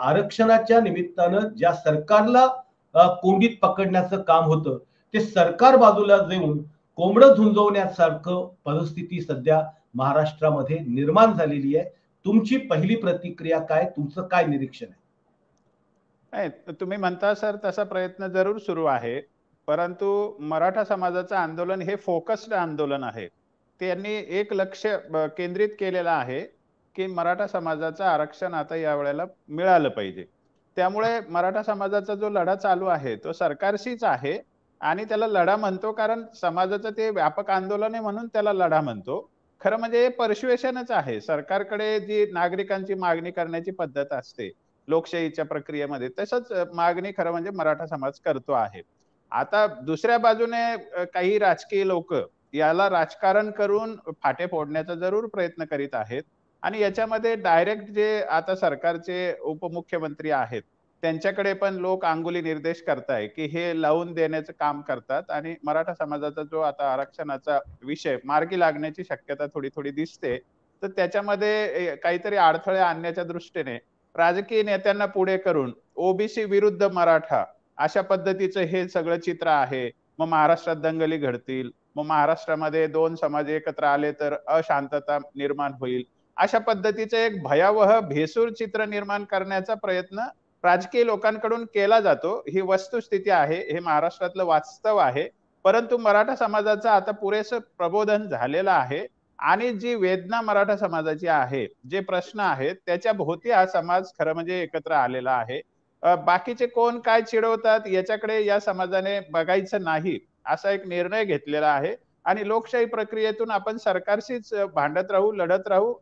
आरक्षणाच्या निमित्तानं ज्या सरकारला कोंडीत पकडण्याचं काम होतं ते सरकार बाजूला देऊन कोंबडं झुंजवण्यासारखं परिस्थिती सध्या महाराष्ट्रामध्ये निर्माण झालेली आहे तुमची पहिली प्रतिक्रिया काय तुमचं काय निरीक्षण आहे तुम्ही म्हणता सर तसा प्रयत्न जरूर सुरू आहे परंतु मराठा समाजाचं आंदोलन हे फोकस्ड आंदोलन आहे त्यांनी एक लक्ष केंद्रित केलेलं आहे की मराठा समाजाचं आरक्षण आता या वेळेला मिळालं पाहिजे त्यामुळे मराठा समाजाचा जो लढा चालू आहे तो सरकारशीच आहे आणि त्याला लढा म्हणतो कारण समाजाचं ते व्यापक आंदोलन आहे म्हणून त्याला लढा म्हणतो खरं म्हणजे हे आहे सरकारकडे जी नागरिकांची मागणी करण्याची पद्धत असते लोकशाहीच्या प्रक्रियेमध्ये तसंच मागणी खरं म्हणजे मराठा समाज करतो आहे आता दुसऱ्या बाजूने काही राजकीय लोक याला राजकारण करून फाटे फोडण्याचा जरूर प्रयत्न करीत आहेत आणि याच्यामध्ये डायरेक्ट जे आता सरकारचे उपमुख्यमंत्री आहेत त्यांच्याकडे पण लोक अंगुली निर्देश करताय की हे लावून देण्याचं काम करतात आणि मराठा समाजाचा जो आता आरक्षणाचा विषय मार्गी लागण्याची शक्यता थोडी थोडी दिसते तर त्याच्यामध्ये काहीतरी अडथळे आणण्याच्या दृष्टीने राजकीय नेत्यांना पुढे करून ओबीसी विरुद्ध मराठा अशा पद्धतीचं हे सगळं चित्र आहे मग महाराष्ट्रात दंगली घडतील मग महाराष्ट्रामध्ये दोन समाज एकत्र आले तर अशांतता निर्माण होईल अशा पद्धतीचं एक भयावह भेसूर चित्र निर्माण करण्याचा प्रयत्न राजकीय लोकांकडून केला जातो ही वस्तुस्थिती आहे हे महाराष्ट्रातलं वास्तव आहे परंतु मराठा समाजाचं आता पुरेसं प्रबोधन झालेलं आहे आणि जी वेदना मराठा समाजाची आहे जे प्रश्न आहेत त्याच्या भोवती हा समाज खरं म्हणजे एकत्र आलेला आहे बाकीचे कोण काय चिडवतात याच्याकडे या समाजाने बघायचं नाही असा एक निर्णय घेतलेला आहे आणि लोकशाही प्रक्रियेतून आपण सरकारशीच भांडत राहू लढत राहू